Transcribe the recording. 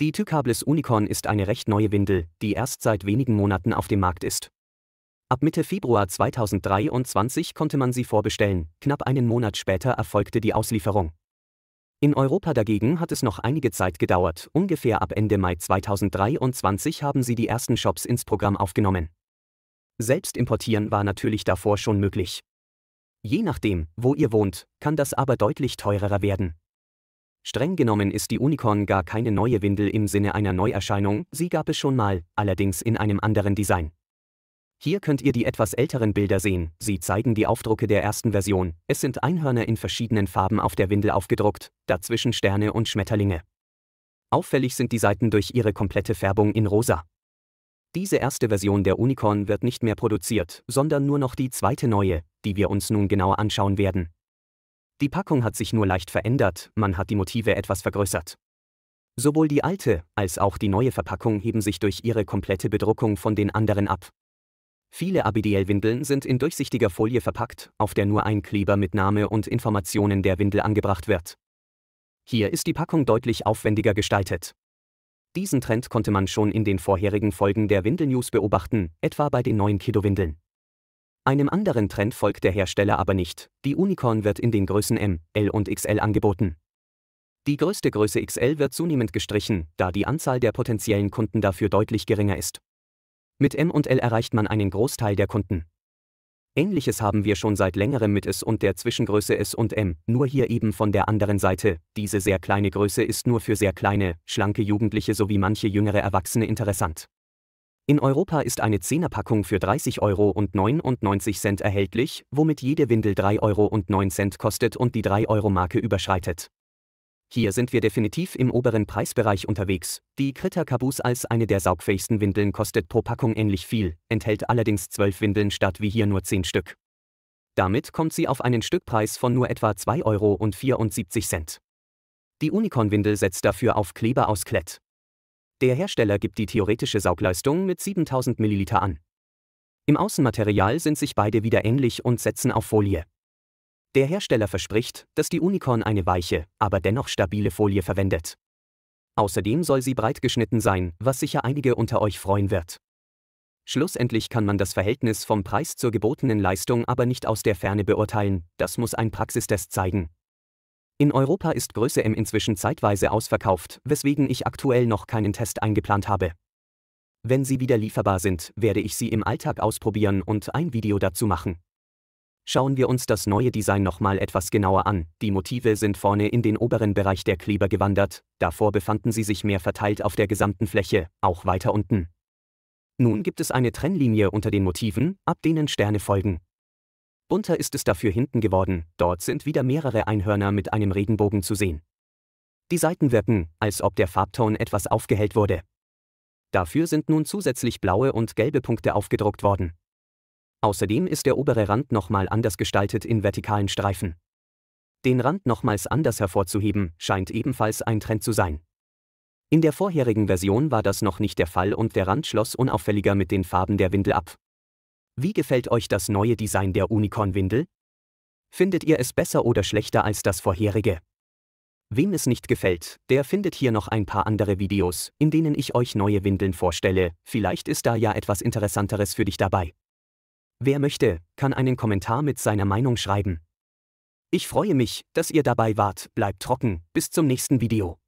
Die Tykables Unicorn ist eine recht neue Windel, die erst seit wenigen Monaten auf dem Markt ist. Ab Mitte Februar 2023 konnte man sie vorbestellen, knapp einen Monat später erfolgte die Auslieferung. In Europa dagegen hat es noch einige Zeit gedauert, ungefähr ab Ende Mai 2023 haben sie die ersten Shops ins Programm aufgenommen. Selbst importieren war natürlich davor schon möglich. Je nachdem, wo ihr wohnt, kann das aber deutlich teurer werden. Streng genommen ist die Unicorn gar keine neue Windel im Sinne einer Neuerscheinung, sie gab es schon mal, allerdings in einem anderen Design. Hier könnt ihr die etwas älteren Bilder sehen, sie zeigen die Aufdrucke der ersten Version, es sind Einhörner in verschiedenen Farben auf der Windel aufgedruckt, dazwischen Sterne und Schmetterlinge. Auffällig sind die Seiten durch ihre komplette Färbung in rosa. Diese erste Version der Unicorn wird nicht mehr produziert, sondern nur noch die zweite neue, die wir uns nun genauer anschauen werden. Die Packung hat sich nur leicht verändert, man hat die Motive etwas vergrößert. Sowohl die alte als auch die neue Verpackung heben sich durch ihre komplette Bedruckung von den anderen ab. Viele Abidiel-Windeln sind in durchsichtiger Folie verpackt, auf der nur ein Kleber mit Name und Informationen der Windel angebracht wird. Hier ist die Packung deutlich aufwendiger gestaltet. Diesen Trend konnte man schon in den vorherigen Folgen der Windel-News beobachten, etwa bei den neuen Kido-Windeln. Einem anderen Trend folgt der Hersteller aber nicht, die Unicorn wird in den Größen M, L und XL angeboten. Die größte Größe XL wird zunehmend gestrichen, da die Anzahl der potenziellen Kunden dafür deutlich geringer ist. Mit M und L erreicht man einen Großteil der Kunden. Ähnliches haben wir schon seit längerem mit S und der Zwischengröße S und M, nur hier eben von der anderen Seite. Diese sehr kleine Größe ist nur für sehr kleine, schlanke Jugendliche sowie manche jüngere Erwachsene interessant. In Europa ist eine 10er-Packung für 30,99 Euro erhältlich, womit jede Windel 3 Euro kostet und die 3 Euro Marke überschreitet. Hier sind wir definitiv im oberen Preisbereich unterwegs. Die Krita Caboose als eine der saugfähigsten Windeln kostet pro Packung ähnlich viel, enthält allerdings 12 Windeln statt wie hier nur 10 Stück. Damit kommt sie auf einen Stückpreis von nur etwa 2,74 Euro. Die Unicorn-Windel setzt dafür auf Kleber aus Klett. Der Hersteller gibt die theoretische Saugleistung mit 7000 ml an. Im Außenmaterial sind sich beide wieder ähnlich und setzen auf Folie. Der Hersteller verspricht, dass die Unicorn eine weiche, aber dennoch stabile Folie verwendet. Außerdem soll sie breit geschnitten sein, was sicher einige unter euch freuen wird. Schlussendlich kann man das Verhältnis vom Preis zur gebotenen Leistung aber nicht aus der Ferne beurteilen, das muss ein Praxistest zeigen. In Europa ist Größe M inzwischen zeitweise ausverkauft, weswegen ich aktuell noch keinen Test eingeplant habe. Wenn sie wieder lieferbar sind, werde ich sie im Alltag ausprobieren und ein Video dazu machen. Schauen wir uns das neue Design nochmal etwas genauer an. Die Motive sind vorne in den oberen Bereich der Kleber gewandert, davor befanden sie sich mehr verteilt auf der gesamten Fläche, auch weiter unten. Nun gibt es eine Trennlinie unter den Motiven, ab denen Sterne folgen. Bunter ist es dafür hinten geworden, dort sind wieder mehrere Einhörner mit einem Regenbogen zu sehen. Die Seiten wirken, als ob der Farbton etwas aufgehellt wurde. Dafür sind nun zusätzlich blaue und gelbe Punkte aufgedruckt worden. Außerdem ist der obere Rand nochmal anders gestaltet in vertikalen Streifen. Den Rand nochmals anders hervorzuheben, scheint ebenfalls ein Trend zu sein. In der vorherigen Version war das noch nicht der Fall und der Rand schloss unauffälliger mit den Farben der Windel ab. Wie gefällt euch das neue Design der Unicorn-Windel? Findet ihr es besser oder schlechter als das vorherige? Wem es nicht gefällt, der findet hier noch ein paar andere Videos, in denen ich euch neue Windeln vorstelle, vielleicht ist da ja etwas Interessanteres für dich dabei. Wer möchte, kann einen Kommentar mit seiner Meinung schreiben. Ich freue mich, dass ihr dabei wart, bleibt trocken, bis zum nächsten Video.